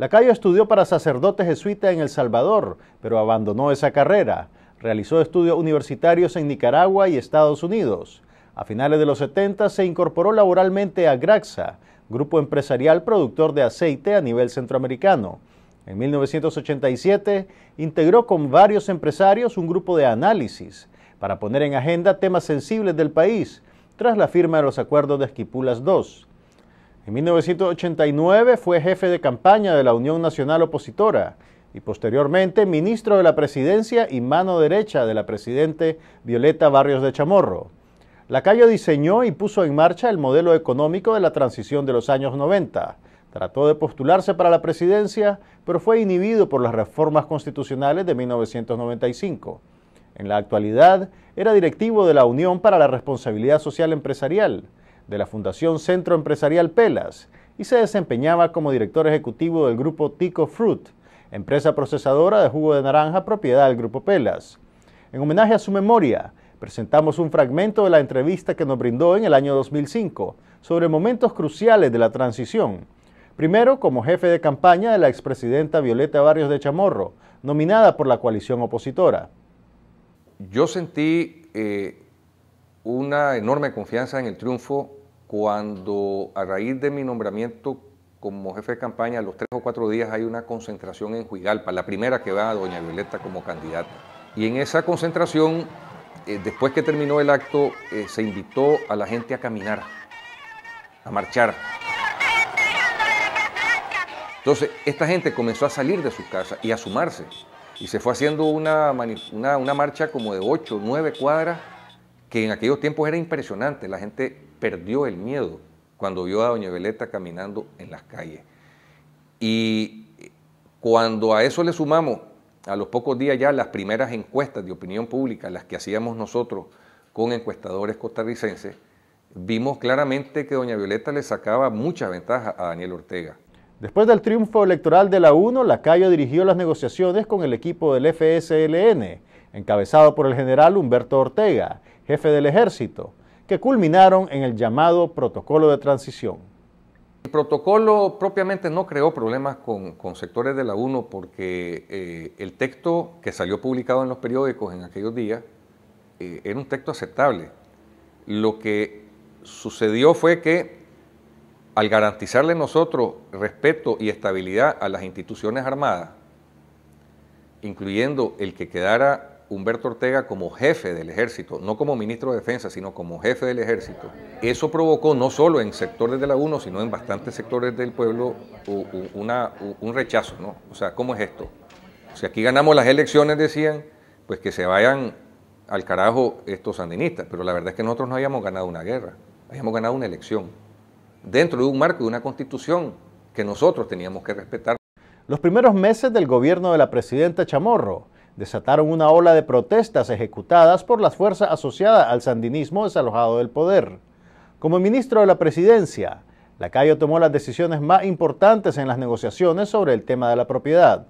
Lacayo estudió para sacerdote jesuita en El Salvador, pero abandonó esa carrera. Realizó estudios universitarios en Nicaragua y Estados Unidos. A finales de los 70 se incorporó laboralmente a Graxa, grupo empresarial productor de aceite a nivel centroamericano. En 1987 integró con varios empresarios un grupo de análisis para poner en agenda temas sensibles del país tras la firma de los acuerdos de Esquipulas II. En 1989 fue jefe de campaña de la Unión Nacional Opositora y posteriormente ministro de la Presidencia y mano derecha de la presidente Violeta Barrios de Chamorro. Lacayo diseñó y puso en marcha el modelo económico de la transición de los años 90. Trató de postularse para la presidencia, pero fue inhibido por las reformas constitucionales de 1995. En la actualidad, era directivo de la Unión para la Responsabilidad Social Empresarial, de la Fundación Centro Empresarial Pelas y se desempeñaba como director ejecutivo del grupo Tico Fruit, empresa procesadora de jugo de naranja propiedad del grupo Pelas. En homenaje a su memoria, presentamos un fragmento de la entrevista que nos brindó en el año 2005 sobre momentos cruciales de la transición. Primero, como jefe de campaña de la expresidenta Violeta Barrios de Chamorro, nominada por la coalición opositora. Yo sentí eh, una enorme confianza en el triunfo cuando a raíz de mi nombramiento como jefe de campaña, a los tres o cuatro días hay una concentración en Juigalpa, la primera que va a doña Violeta como candidata. Y en esa concentración, eh, después que terminó el acto, eh, se invitó a la gente a caminar, a marchar. Entonces, esta gente comenzó a salir de sus casas y a sumarse. Y se fue haciendo una, marcha como de ocho, nueve cuadras, que en aquellos tiempos era impresionante. La gente perdió el miedo cuando vio a doña Violeta caminando en las calles. Y cuando a eso le sumamos, a los pocos días ya, las primeras encuestas de opinión pública, las que hacíamos nosotros con encuestadores costarricenses, vimos claramente que doña Violeta le sacaba mucha ventaja a Daniel Ortega. Después del triunfo electoral de la UNO, Lacayo dirigió las negociaciones con el equipo del FSLN, encabezado por el general Humberto Ortega, jefe del ejército, que culminaron en el llamado protocolo de transición. El protocolo propiamente no creó problemas con, sectores de la UNO porque eh, el texto que salió publicado en los periódicos en aquellos días eh, era un texto aceptable. Lo que sucedió fue que al garantizarle nosotros respeto y estabilidad a las instituciones armadas, incluyendo el que quedara Humberto Ortega como jefe del ejército, no como ministro de defensa, sino como jefe del ejército, eso provocó no solo en sectores de la UNO, sino en bastantes sectores del pueblo un rechazo, ¿no? O sea, ¿cómo es esto? Si aquí ganamos las elecciones, decían, pues que se vayan al carajo estos sandinistas, pero la verdad es que nosotros no habíamos ganado una guerra, habíamos ganado una elección, dentro de un marco de una constitución que nosotros teníamos que respetar. Los primeros meses del gobierno de la presidenta Chamorro desataron una ola de protestas ejecutadas por las fuerzas asociadas al sandinismo desalojado del poder. Como ministro de la presidencia, Lacayo tomó las decisiones más importantes en las negociaciones sobre el tema de la propiedad.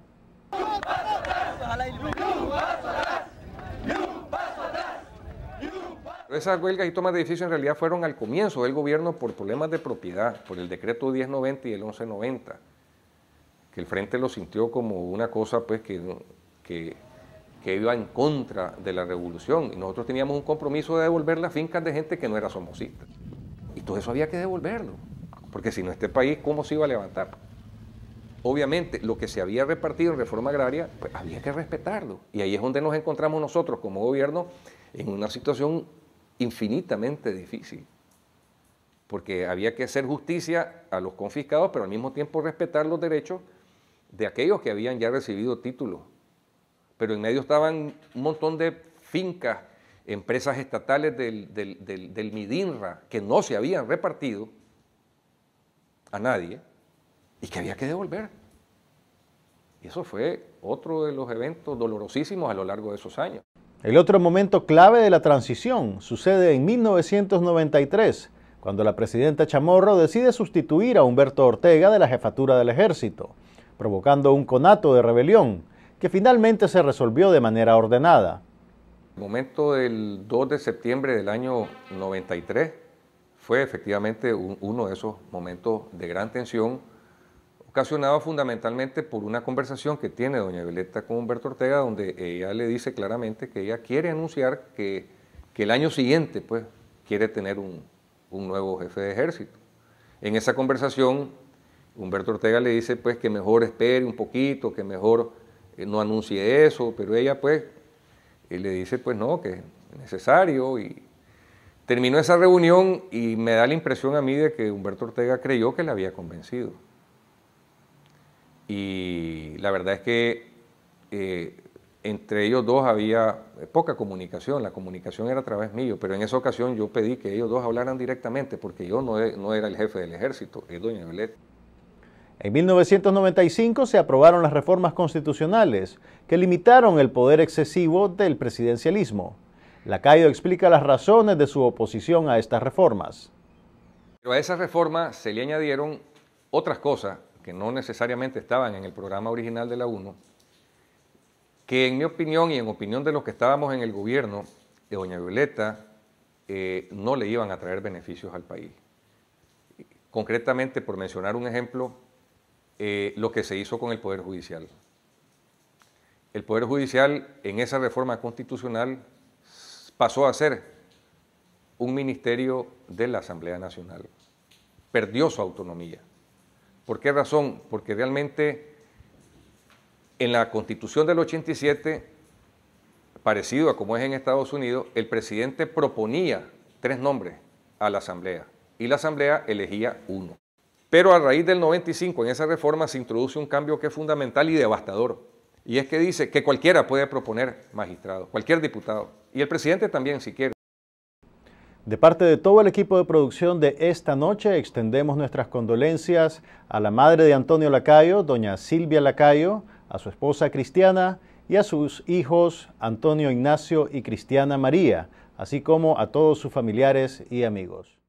Esas huelgas y tomas de edificios en realidad fueron al comienzo del gobierno por problemas de propiedad, por el decreto 1090 y el 1190, que el frente lo sintió como una cosa pues que, que que iba en contra de la revolución. Y nosotros teníamos un compromiso de devolver las fincas de gente que no era somocista. Y todo eso había que devolverlo, porque si no este país, ¿cómo se iba a levantar? Obviamente, lo que se había repartido en reforma agraria, pues había que respetarlo. Y ahí es donde nos encontramos nosotros como gobierno en una situación infinitamente difícil. Porque había que hacer justicia a los confiscados, pero al mismo tiempo respetar los derechos de aquellos que habían ya recibido títulos pero en medio estaban un montón de fincas, empresas estatales del, Midinra, que no se habían repartido a nadie y que había que devolver. Y eso fue otro de los eventos dolorosísimos a lo largo de esos años. El otro momento clave de la transición sucede en 1993, cuando la presidenta Chamorro decide sustituir a Humberto Ortega de la jefatura del ejército, provocando un conato de rebelión que finalmente se resolvió de manera ordenada. El momento del 2 de septiembre del año 93 fue efectivamente uno de esos momentos de gran tensión, ocasionado fundamentalmente por una conversación que tiene doña Violeta con Humberto Ortega, donde ella le dice claramente que ella quiere anunciar que, que el año siguiente pues, quiere tener un, nuevo jefe de ejército. En esa conversación, Humberto Ortega le dice pues que mejor espere un poquito, que mejor eh, no anuncie eso, pero ella pues eh, le dice pues no, que es necesario y terminó esa reunión y me da la impresión a mí de que Humberto Ortega creyó que la había convencido. Y la verdad es que eh, entre ellos dos había poca comunicación, la comunicación era a través mío, pero en esa ocasión yo pedí que ellos dos hablaran directamente porque yo no, no era el jefe del ejército, es doña Violeta. En 1995 se aprobaron las reformas constitucionales que limitaron el poder excesivo del presidencialismo. Lacayo explica las razones de su oposición a estas reformas. Pero a esas reformas se le añadieron otras cosas que no necesariamente estaban en el programa original de la UNO, que en mi opinión y en opinión de los que estábamos en el gobierno de Doña Violeta, eh, no le iban a traer beneficios al país. Concretamente, por mencionar un ejemplo, eh, lo que se hizo con el Poder Judicial. El Poder Judicial en esa reforma constitucional pasó a ser un ministerio de la Asamblea Nacional. Perdió su autonomía. ¿Por qué razón? Porque realmente en la Constitución del 87, parecido a como es en Estados Unidos, el presidente proponía tres nombres a la Asamblea y la Asamblea elegía uno. Pero a raíz del 95, en esa reforma se introduce un cambio que es fundamental y devastador. Y es que dice que cualquiera puede proponer magistrado, cualquier diputado. Y el presidente también, si quiere. De parte de todo el equipo de producción de esta noche, extendemos nuestras condolencias a la madre de Antonio Lacayo, doña Silvia Lacayo, a su esposa Cristiana y a sus hijos Antonio Ignacio y Cristiana María, así como a todos sus familiares y amigos.